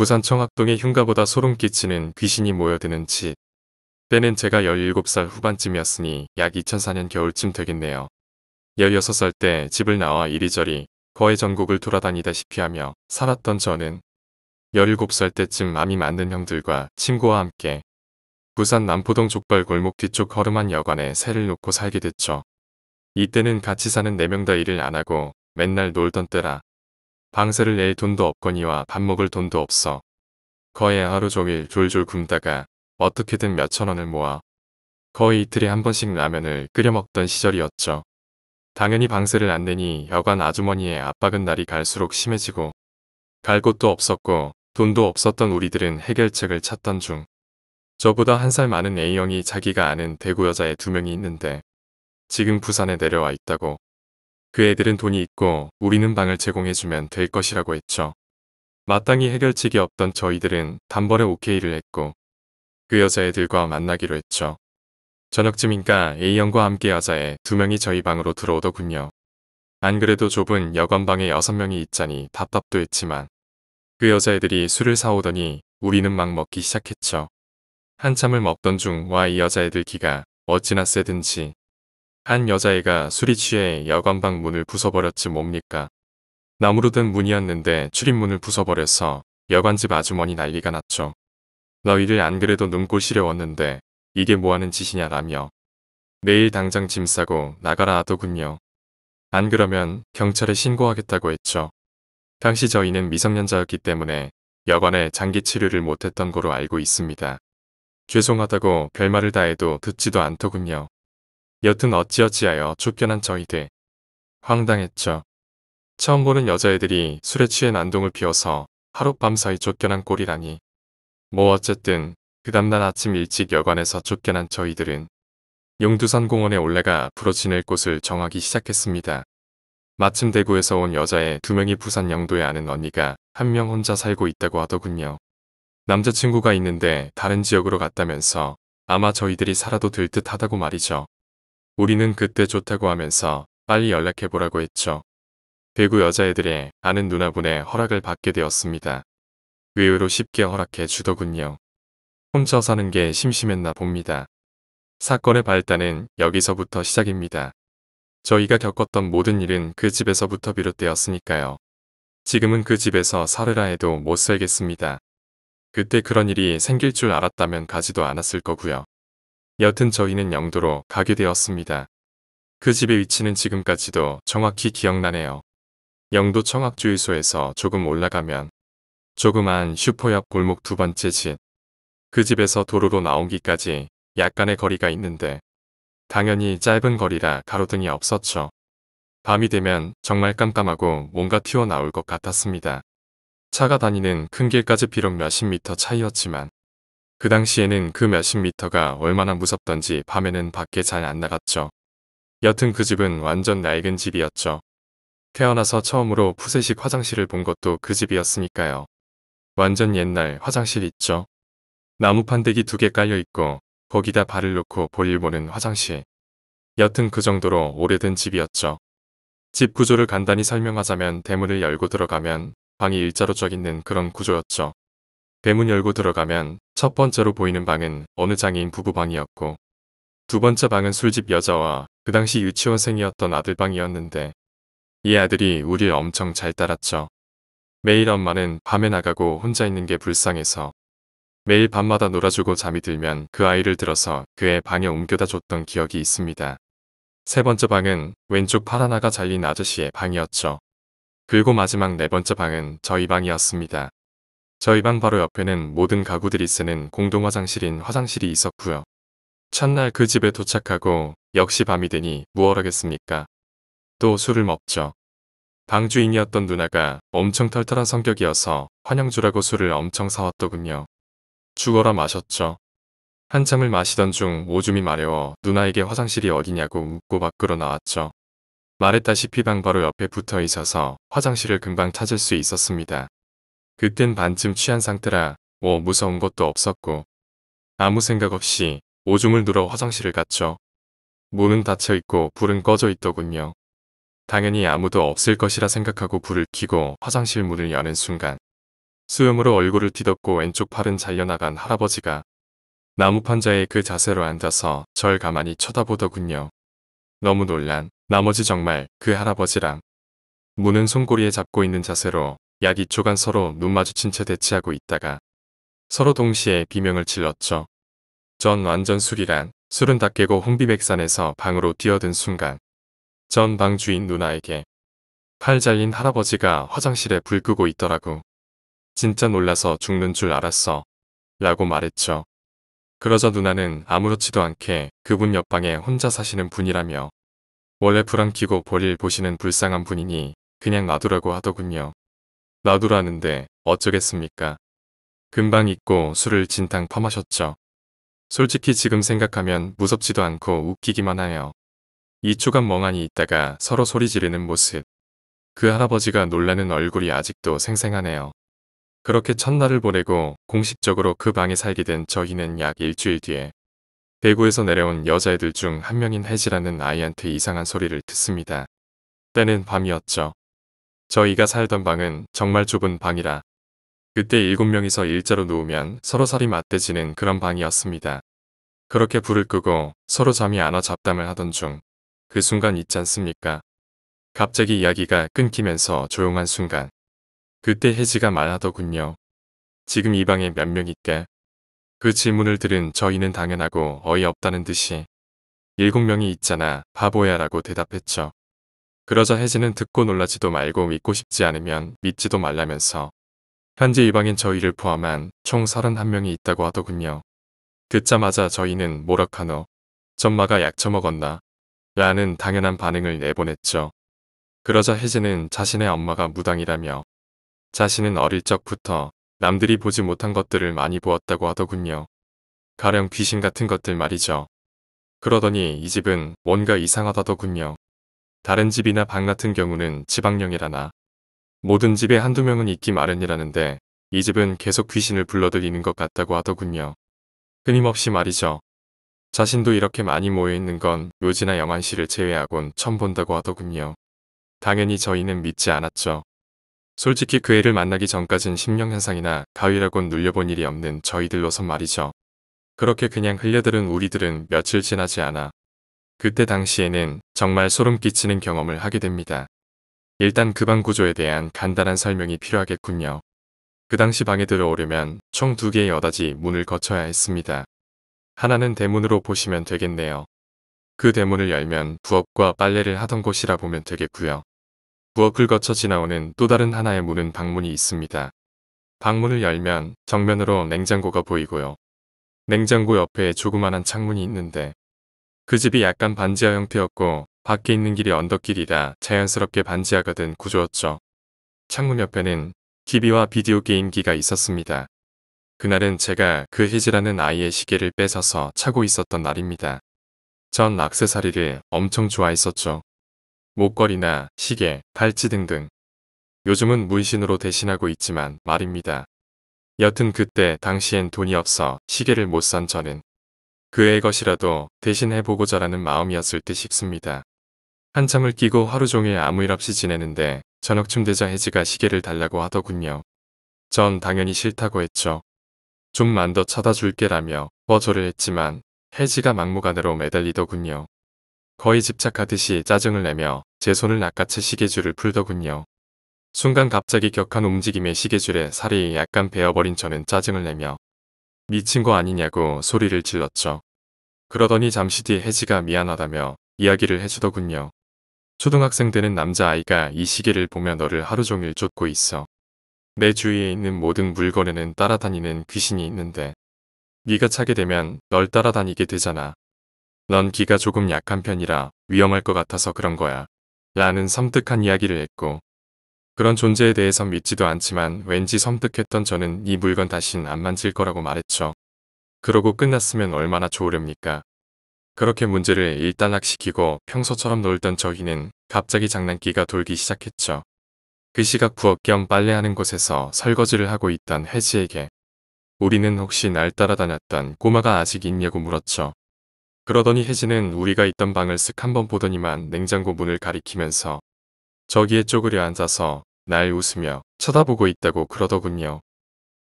부산 청학동의 흉가보다 소름 끼치는 귀신이 모여드는 집. 때는 제가 17살 후반쯤이었으니 약 2004년 겨울쯤 되겠네요. 16살 때 집을 나와 이리저리 거의 전국을 돌아다니다시피 하며 살았던 저는 17살 때쯤 암이 맞는 형들과 친구와 함께 부산 남포동 족발 골목 뒤쪽 허름한 여관에 새를 놓고 살게 됐죠. 이때는 같이 사는 4명 다 일을 안하고 맨날 놀던 때라 방세를 낼 돈도 없거니와 밥 먹을 돈도 없어. 거의 하루 종일 졸졸 굶다가 어떻게든 몇천 원을 모아 거의 이틀에 한 번씩 라면을 끓여 먹던 시절이었죠. 당연히 방세를 안 내니 여관 아주머니의 압박은 날이 갈수록 심해지고 갈 곳도 없었고 돈도 없었던 우리들은 해결책을 찾던 중 저보다 한 살 많은 A형이 자기가 아는 대구 여자애 두 명이 있는데 지금 부산에 내려와 있다고 그 애들은 돈이 있고 우리는 방을 제공해주면 될 것이라고 했죠. 마땅히 해결책이 없던 저희들은 단번에 오케이를 했고 그 여자애들과 만나기로 했죠. 저녁쯤인가 A형과 함께 여자애 두 명이 저희 방으로 들어오더군요. 안 그래도 좁은 여관방에 여섯 명이 있자니 답답도 했지만 그 여자애들이 술을 사오더니 우리는 막 먹기 시작했죠. 한참을 먹던 중 와 이 여자애들 기가 어찌나 세든지 한 여자애가 술이 취해 여관방 문을 부숴버렸지 뭡니까. 나무로 된 문이었는데 출입문을 부숴버려서 여관집 아주머니 난리가 났죠. 너희를 안 그래도 눈꼴 시려웠는데 이게 뭐하는 짓이냐라며 내일 당장 짐 싸고 나가라 하더군요. 안 그러면 경찰에 신고하겠다고 했죠. 당시 저희는 미성년자였기 때문에 여관에 장기 치료를 못했던 거로 알고 있습니다. 죄송하다고 별말을 다해도 듣지도 않더군요. 여튼 어찌어찌하여 쫓겨난 저희들. 황당했죠. 처음 보는 여자애들이 술에 취해 난동을 피워서 하룻밤 사이 쫓겨난 꼴이라니. 뭐 어쨌든 그 다음날 아침 일찍 여관에서 쫓겨난 저희들은 용두산 공원에 올래가 불어 지낼 곳을 정하기 시작했습니다. 마침 대구에서 온 여자애 두 명이 부산 영도에 아는 언니가 한 명 혼자 살고 있다고 하더군요. 남자친구가 있는데 다른 지역으로 갔다면서 아마 저희들이 살아도 될 듯 하다고 말이죠. 우리는 그때 좋다고 하면서 빨리 연락해보라고 했죠. 대구 여자애들의 아는 누나분의 허락을 받게 되었습니다. 의외로 쉽게 허락해 주더군요. 혼자 사는 게 심심했나 봅니다. 사건의 발단은 여기서부터 시작입니다. 저희가 겪었던 모든 일은 그 집에서부터 비롯되었으니까요. 지금은 그 집에서 살으라 해도 못 살겠습니다. 그때 그런 일이 생길 줄 알았다면 가지도 않았을 거고요. 여튼 저희는 영도로 가게 되었습니다. 그 집의 위치는 지금까지도 정확히 기억나네요. 영도 청학주유소에서 조금 올라가면 조그만 슈퍼 옆 골목 두 번째 집. 그 집에서 도로로 나오기까지 약간의 거리가 있는데 당연히 짧은 거리라 가로등이 없었죠. 밤이 되면 정말 깜깜하고 뭔가 튀어나올 것 같았습니다. 차가 다니는 큰 길까지 비록 몇십 미터 차이였지만 그 당시에는 그 몇십 미터가 얼마나 무섭던지 밤에는 밖에 잘 안 나갔죠. 여튼 그 집은 완전 낡은 집이었죠. 태어나서 처음으로 푸세식 화장실을 본 것도 그 집이었으니까요. 완전 옛날 화장실 있죠. 나무 판대기 두 개 깔려있고 거기다 발을 놓고 볼일 보는 화장실. 여튼 그 정도로 오래된 집이었죠. 집 구조를 간단히 설명하자면 대문을 열고 들어가면 방이 일자로 쫙 있는 그런 구조였죠. 대문 열고 들어가면 첫 번째로 보이는 방은 어느 장애인 부부 방이었고 두 번째 방은 술집 여자와 그 당시 유치원생이었던 아들 방이었는데 이 아들이 우리를 엄청 잘 따랐죠. 매일 엄마는 밤에 나가고 혼자 있는 게 불쌍해서 매일 밤마다 놀아주고 잠이 들면 그 아이를 들어서 그의 방에 옮겨다 줬던 기억이 있습니다. 세 번째 방은 왼쪽 팔 하나가 잘린 아저씨의 방이었죠. 그리고 마지막 네 번째 방은 저희 방이었습니다. 저희 방 바로 옆에는 모든 가구들이 쓰는 공동 화장실인 화장실이 있었고요. 첫날 그 집에 도착하고 역시 밤이 되니 무얼 하겠습니까? 또 술을 먹죠. 방주인이었던 누나가 엄청 털털한 성격이어서 환영주라고 술을 엄청 사왔더군요. 죽어라 마셨죠. 한참을 마시던 중 오줌이 마려워 누나에게 화장실이 어디냐고 묻고 밖으로 나왔죠. 말했다시피 방 바로 옆에 붙어 있어서 화장실을 금방 찾을 수 있었습니다. 그땐 반쯤 취한 상태라 뭐 무서운 것도 없었고 아무 생각 없이 오줌을 누러 화장실을 갔죠. 문은 닫혀있고 불은 꺼져 있더군요. 당연히 아무도 없을 것이라 생각하고 불을 켜고 화장실 문을 여는 순간 수염으로 얼굴을 뒤덮고 왼쪽 팔은 잘려나간 할아버지가 나무판자에그 자세로 앉아서 절 가만히 쳐다보더군요. 너무 놀란 나머지 정말 그 할아버지랑 문은 손고리에 잡고 있는 자세로 약 2초간 서로 눈 마주친 채 대치하고 있다가 서로 동시에 비명을 질렀죠. 전 완전 술이란 술은 다 깨고 홍비백산에서 방으로 뛰어든 순간 전 방 주인 누나에게 팔 잘린 할아버지가 화장실에 불 끄고 있더라고. 진짜 놀라서 죽는 줄 알았어. 라고 말했죠. 그러자 누나는 아무렇지도 않게 그분 옆방에 혼자 사시는 분이라며 원래 불안 키고 볼일 보시는 불쌍한 분이니 그냥 놔두라고 하더군요. 놔두라는데 어쩌겠습니까. 금방 잊고 술을 진탕 퍼마셨죠. 솔직히 지금 생각하면 무섭지도 않고 웃기기만 하여 2초간 멍하니 있다가 서로 소리 지르는 모습. 그 할아버지가 놀라는 얼굴이 아직도 생생하네요. 그렇게 첫날을 보내고 공식적으로 그 방에 살게 된 저희는 약 일주일 뒤에 대구에서 내려온 여자애들 중 한 명인 혜지라는 아이한테 이상한 소리를 듣습니다. 때는 밤이었죠. 저희가 살던 방은 정말 좁은 방이라 그때 7명이서 일자로 누우면 서로 살이 맞대지는 그런 방이었습니다. 그렇게 불을 끄고 서로 잠이 안 와 잡담을 하던 중 그 순간 있지 않습니까? 갑자기 이야기가 끊기면서 조용한 순간 그때 혜지가 말하더군요. 지금 이 방에 몇명일까그 질문을 들은 저희는 당연하고 어이없다는 듯이 일곱 명이 있잖아 바보야 라고 대답했죠. 그러자 혜진은 듣고 놀라지도 말고 믿고 싶지 않으면 믿지도 말라면서 현재 이방인 저희를 포함한 총 31명이 있다고 하더군요. 듣자마자 저희는 모락한 후 점마가 약 처먹었나 라는 당연한 반응을 내보냈죠. 그러자 혜진은 자신의 엄마가 무당이라며 자신은 어릴 적부터 남들이 보지 못한 것들을 많이 보았다고 하더군요. 가령 귀신 같은 것들 말이죠. 그러더니 이 집은 뭔가 이상하다더군요. 다른 집이나 방 같은 경우는 지방령이라나 모든 집에 한두 명은 있기 마련이라는데 이 집은 계속 귀신을 불러들이는 것 같다고 하더군요. 끊임없이 말이죠. 자신도 이렇게 많이 모여있는 건 묘지나 영안실을 제외하곤 처음 본다고 하더군요. 당연히 저희는 믿지 않았죠. 솔직히 그 애를 만나기 전까진 심령현상이나 가위라곤 눌려본 일이 없는 저희들로선 말이죠. 그렇게 그냥 흘려들은 우리들은 며칠 지나지 않아 그때 당시에는 정말 소름 끼치는 경험을 하게 됩니다. 일단 그 방 구조에 대한 간단한 설명이 필요하겠군요. 그 당시 방에 들어오려면 총 두 개의 여닫이 문을 거쳐야 했습니다. 하나는 대문으로 보시면 되겠네요. 그 대문을 열면 부엌과 빨래를 하던 곳이라 보면 되겠고요. 부엌을 거쳐 지나오는 또 다른 하나의 문은 방문이 있습니다. 방문을 열면 정면으로 냉장고가 보이고요. 냉장고 옆에 조그만한 창문이 있는데 그 집이 약간 반지하 형태였고 밖에 있는 길이 언덕길이라 자연스럽게 반지하가된 구조였죠. 창문 옆에는 TV와 비디오 게임기가 있었습니다. 그날은 제가 그 희지라는 아이의 시계를 뺏어서 차고 있었던 날입니다. 전 악세사리를 엄청 좋아했었죠. 목걸이나 시계, 팔찌 등등. 요즘은 문신으로 대신하고 있지만 말입니다. 여튼 그때 당시엔 돈이 없어 시계를 못 산 저는 그의 것이라도 대신해보고자라는 마음이었을 듯 싶습니다. 한참을 끼고 하루 종일 아무 일 없이 지내는데 저녁쯤 되자 해지가 시계를 달라고 하더군요. 전 당연히 싫다고 했죠. 좀만 더 찾아줄게라며 버저를 했지만 해지가 막무가내로 매달리더군요. 거의 집착하듯이 짜증을 내며 제 손을 낚아채 시계줄을 풀더군요. 순간 갑자기 격한 움직임에 시계줄에 살이 약간 베어버린 저는 짜증을 내며 미친 거 아니냐고 소리를 질렀죠. 그러더니 잠시 뒤 혜지가 미안하다며 이야기를 해주더군요. 초등학생 되는 남자아이가 이 시계를 보며 너를 하루 종일 쫓고 있어. 내 주위에 있는 모든 물건에는 따라다니는 귀신이 있는데 네가 차게 되면 널 따라다니게 되잖아. 넌 기가 조금 약한 편이라 위험할 것 같아서 그런 거야. 라는 섬뜩한 이야기를 했고 그런 존재에 대해선 믿지도 않지만 왠지 섬뜩했던 저는 이 물건 다신 안 만질 거라고 말했죠. 그러고 끝났으면 얼마나 좋으렵니까. 그렇게 문제를 일단락시키고 평소처럼 놀던 저희는 갑자기 장난기가 돌기 시작했죠. 그 시각 부엌 겸 빨래하는 곳에서 설거지를 하고 있던 혜지에게 우리는 혹시 날 따라다녔던 꼬마가 아직 있냐고 물었죠. 그러더니 혜지는 우리가 있던 방을 쓱 한번 보더니만 냉장고 문을 가리키면서 저기에 쪼그려 앉아서 날 웃으며 쳐다보고 있다고 그러더군요.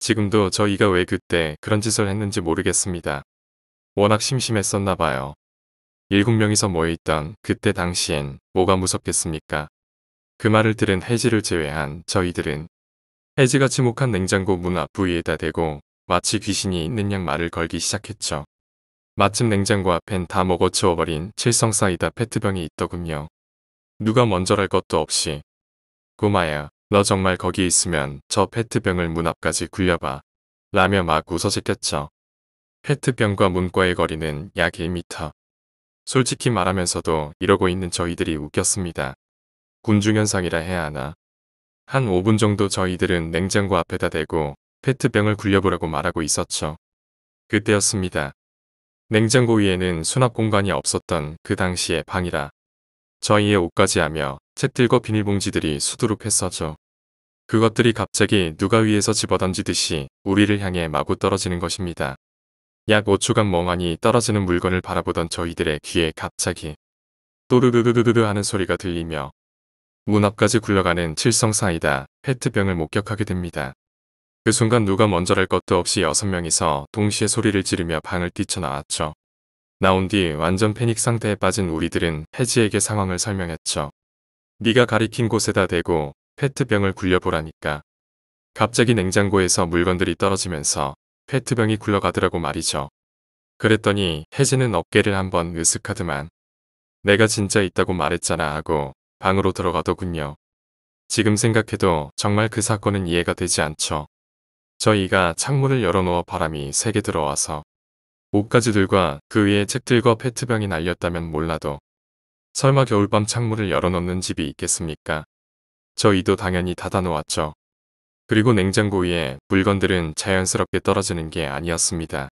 지금도 저희가 왜 그때 그런 짓을 했는지 모르겠습니다. 워낙 심심했었나 봐요. 일곱 명이서 모여있던 그때 당시엔 뭐가 무섭겠습니까? 그 말을 들은 해지를 제외한 저희들은 해지가 지목한 냉장고 문 앞 부위에다 대고 마치 귀신이 있는 양 말을 걸기 시작했죠. 마침 냉장고 앞엔 다 먹어 치워버린 칠성사이다 페트병이 있더군요. 누가 먼저랄 것도 없이 꼬마야 너 정말 거기 있으면 저 페트병을 문 앞까지 굴려봐 라며 막 웃어지켰죠. 페트병과 문과의 거리는 약1미터 솔직히 말하면서도 이러고 있는 저희들이 웃겼습니다. 군중현상이라 해야 하나. 한 5분 정도 저희들은 냉장고 앞에다 대고 페트병을 굴려보라고 말하고 있었죠. 그때였습니다. 냉장고 위에는 수납 공간이 없었던 그 당시의 방이라 저희의 옷까지 하며 책들과 비닐봉지들이 수두룩 했어져. 그것들이 갑자기 누가 위에서 집어던지듯이 우리를 향해 마구 떨어지는 것입니다. 약 5초간 멍하니 떨어지는 물건을 바라보던 저희들의 귀에 갑자기 또르르르르르 하는 소리가 들리며 문 앞까지 굴러가는 칠성사이다 페트병을 목격하게 됩니다. 그 순간 누가 먼저랄 것도 없이 여섯 명이서 동시에 소리를 지르며 방을 뛰쳐나왔죠. 나온 뒤 완전 패닉 상태에 빠진 우리들은 해지에게 상황을 설명했죠. 네가 가리킨 곳에다 대고 페트병을 굴려보라니까. 갑자기 냉장고에서 물건들이 떨어지면서 페트병이 굴러가더라고 말이죠. 그랬더니 해지는 어깨를 한번 으쓱하더만 내가 진짜 있다고 말했잖아 하고 방으로 들어가더군요. 지금 생각해도 정말 그 사건은 이해가 되지 않죠. 저희가 창문을 열어놓아 바람이 세게 들어와서 옷가지들과 그 위에 책들과 페트병이 날렸다면 몰라도 설마 겨울밤 창문을 열어놓는 집이 있겠습니까? 저희도 당연히 닫아놓았죠. 그리고 냉장고 위에 물건들은 자연스럽게 떨어지는 게 아니었습니다.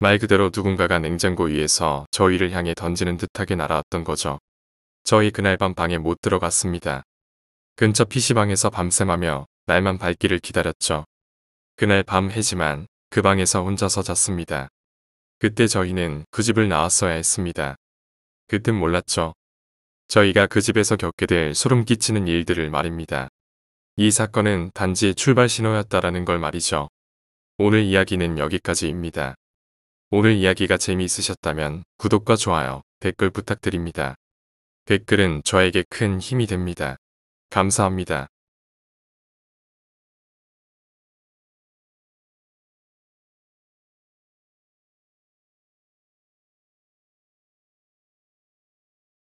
말 그대로 누군가가 냉장고 위에서 저희를 향해 던지는 듯하게 날아왔던 거죠. 저희 그날 밤 방에 못 들어갔습니다. 근처 PC방에서 밤샘하며 날만 밝기를 기다렸죠. 그날 밤 해지만 그 방에서 혼자서 잤습니다. 그때 저희는 그 집을 나왔어야 했습니다. 그땐 몰랐죠. 저희가 그 집에서 겪게 될 소름 끼치는 일들을 말입니다. 이 사건은 단지 출발 신호였다라는 걸 말이죠. 오늘 이야기는 여기까지입니다. 오늘 이야기가 재미있으셨다면 구독과 좋아요, 댓글 부탁드립니다. 댓글은 저에게 큰 힘이 됩니다. 감사합니다.